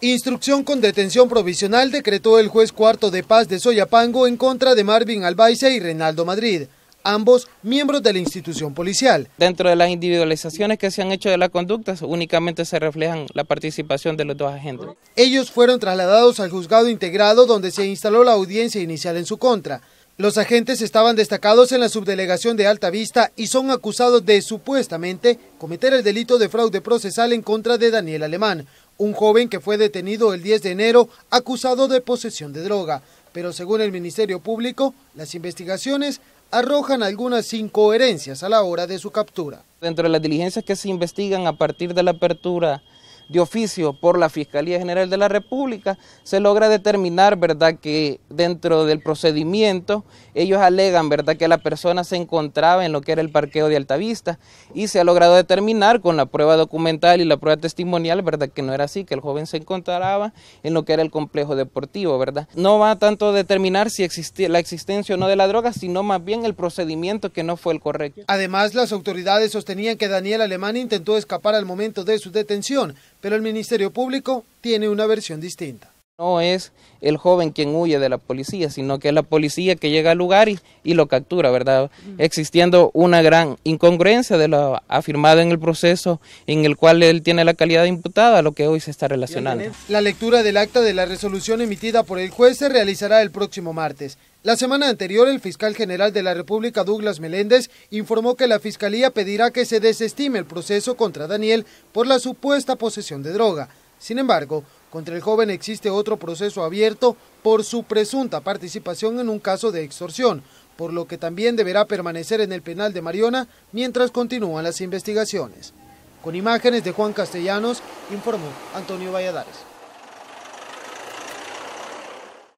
Instrucción con detención provisional decretó el juez cuarto de paz de Soyapango en contra de Marvin Albaiza y Reinaldo Madrid, ambos miembros de la institución policial. Dentro de las individualizaciones que se han hecho de la conducta, únicamente se reflejan la participación de los dos agentes. Ellos fueron trasladados al juzgado integrado donde se instaló la audiencia inicial en su contra. Los agentes estaban destacados en la subdelegación de Alta Vista y son acusados de supuestamente cometer el delito de fraude procesal en contra de Daniel Alemán, un joven que fue detenido el 10 de enero acusado de posesión de droga. Pero según el Ministerio Público, las investigaciones arrojan algunas incoherencias a la hora de su captura. Dentro de las diligencias que se investigan a partir de la apertura de oficio por la Fiscalía General de la República, se logra determinar, ¿verdad?, que dentro del procedimiento ellos alegan, ¿verdad?, que la persona se encontraba en lo que era el parqueo de Altavista y se ha logrado determinar con la prueba documental y la prueba testimonial, ¿verdad?, que no era así, que el joven se encontraba en lo que era el complejo deportivo, ¿verdad? No va tanto a determinar si existía la existencia o no de la droga, sino más bien el procedimiento que no fue el correcto. Además, las autoridades sostenían que Daniel Alemán intentó escapar al momento de su detención, pero el Ministerio Público tiene una versión distinta. No es el joven quien huye de la policía, sino que es la policía que llega al lugar y, lo captura, ¿verdad? Existiendo una gran incongruencia de lo afirmado en el proceso en el cual él tiene la calidad de imputada a lo que hoy se está relacionando. La lectura del acta de la resolución emitida por el juez se realizará el próximo martes. La semana anterior, el fiscal general de la República, Douglas Meléndez, informó que la fiscalía pedirá que se desestime el proceso contra Daniel por la supuesta posesión de droga. Sin embargo, contra el joven existe otro proceso abierto por su presunta participación en un caso de extorsión, por lo que también deberá permanecer en el penal de Mariona mientras continúan las investigaciones. Con imágenes de Juan Castellanos, informó Antonio Valladares.